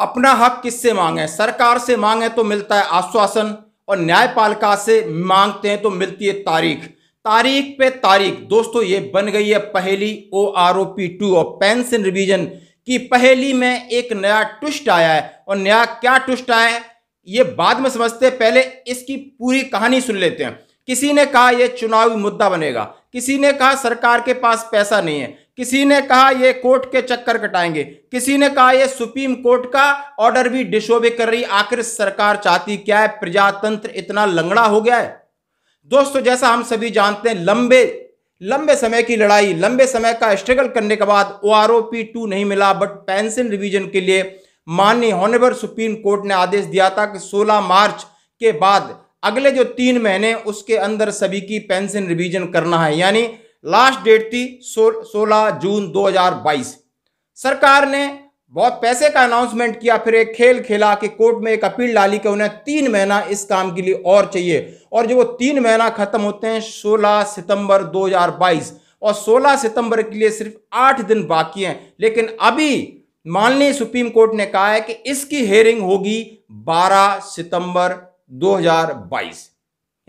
अपना हक किससे मांगे सरकार से मांगे तो मिलता है आश्वासन और न्यायपालिका से मांगते हैं तो मिलती है तारीख तारीख पे तारीख दोस्तों ये बन गई है पहली O R O P two और पेंशन रिवीजन की पहली में एक नया ट्विस्ट आया है और नया क्या ट्विस्ट आया है ये बाद में समझते हैं पहले इसकी पूरी कहानी सुन लेते हैं किसी ने कहा यह चुनावी मुद्दा बनेगा किसी ने कहा सरकार के पास पैसा नहीं है किसी ने कहा ये कोर्ट के चक्कर कटाएंगे किसी ने कहा ये सुप्रीम कोर्ट का ऑर्डर भी डिशोबे कर रही आखिर सरकार चाहती क्या है प्रजातंत्र इतना लंगड़ा हो गया है दोस्तों जैसा हम सभी जानते हैं लंबे लंबे समय की लड़ाई लंबे समय का स्ट्रगल करने के बाद ओ आर टू नहीं मिला बट पेंशन रिविजन के लिए माननीय ऑनरेबल सुप्रीम कोर्ट ने आदेश दिया था कि सोलह मार्च के बाद अगले जो तीन महीने उसके अंदर सभी की पेंशन रिवीजन करना है यानी लास्ट डेट थी सो, 16 जून 2022 सरकार ने बहुत पैसे का अनाउंसमेंट किया फिर एक खेल खेला कि कोर्ट में एक अपील डाली कि उन्हें तीन महीना इस काम के लिए और चाहिए और जो वो तीन महीना खत्म होते हैं 16 सितंबर 2022 और 16 सितंबर के लिए सिर्फ आठ दिन बाकी हैं लेकिन अभी माननीय सुप्रीम कोर्ट ने कहा है कि इसकी हेयरिंग होगी 12 सितंबर 2022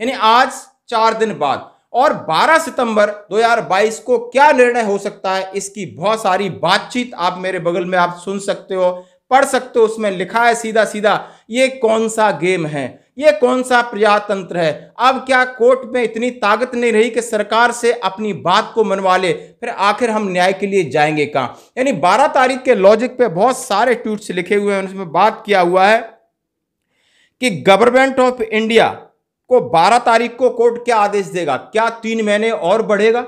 यानी आज चार दिन बाद और 12 सितंबर 2022 को क्या निर्णय हो सकता है इसकी बहुत सारी बातचीत आप मेरे बगल में आप सुन सकते हो पढ़ सकते हो उसमें लिखा है सीधा सीधा ये कौन सा गेम है ये कौन सा प्रजातंत्र है अब क्या कोर्ट में इतनी ताकत नहीं रही कि सरकार से अपनी बात को मनवा ले फिर आखिर हम न्याय के लिए जाएंगे कहाँ यानी 12 तारीख के लॉजिक पे बहुत सारे ट्वीट्स लिखे हुए हैं उसमें बात किया हुआ है कि गवर्नमेंट ऑफ इंडिया को 12 तारीख को कोर्ट क्या आदेश देगा क्या तीन महीने और बढ़ेगा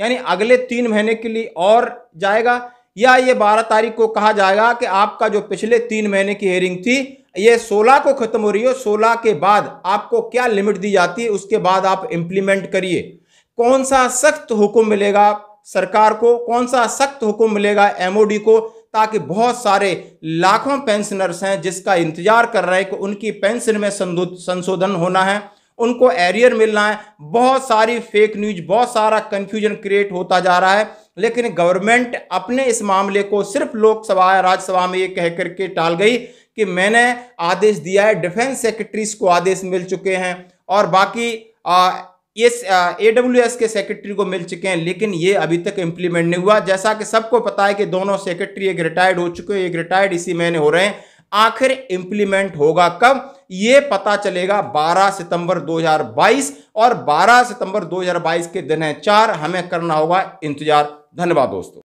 यानी अगले तीन महीने के लिए और जाएगा या ये 12 तारीख को कहा जाएगा कि आपका जो पिछले तीन महीने की हेयरिंग थी ये 16 को खत्म हो रही हो 16 के बाद आपको क्या लिमिट दी जाती है उसके बाद आप इंप्लीमेंट करिए कौन सा सख्त हुक्म मिलेगा सरकार को कौन सा सख्त हुक्म मिलेगा एमओडी को ताकि बहुत सारे लाखों पेंशनर्स हैं जिसका इंतजार कर रहे हैं कि उनकी पेंशन में संशोधन होना है उनको एरियर मिलना है बहुत सारी फेक न्यूज बहुत सारा कंफ्यूजन क्रिएट होता जा रहा है लेकिन गवर्नमेंट अपने इस मामले को सिर्फ लोकसभा राज्यसभा में ये कह करके टाल गई कि मैंने आदेश दिया है डिफेंस सेक्रेटरीज को आदेश मिल चुके हैं और बाकी ये ए डब्ल्यू एस के सेक्रेटरी को मिल चुके हैं लेकिन ये अभी तक इम्प्लीमेंट नहीं हुआ जैसा कि सबको पता है कि दोनों सेक्रेटरी एक रिटायर्ड हो चुके हैं एक रिटायर्ड इसी महीने हो रहे हैं आखिर इंप्लीमेंट होगा कब ये पता चलेगा 12 सितंबर 2022 और 12 सितंबर 2022 के दिन है चार हमें करना होगा इंतजार धन्यवाद दोस्तों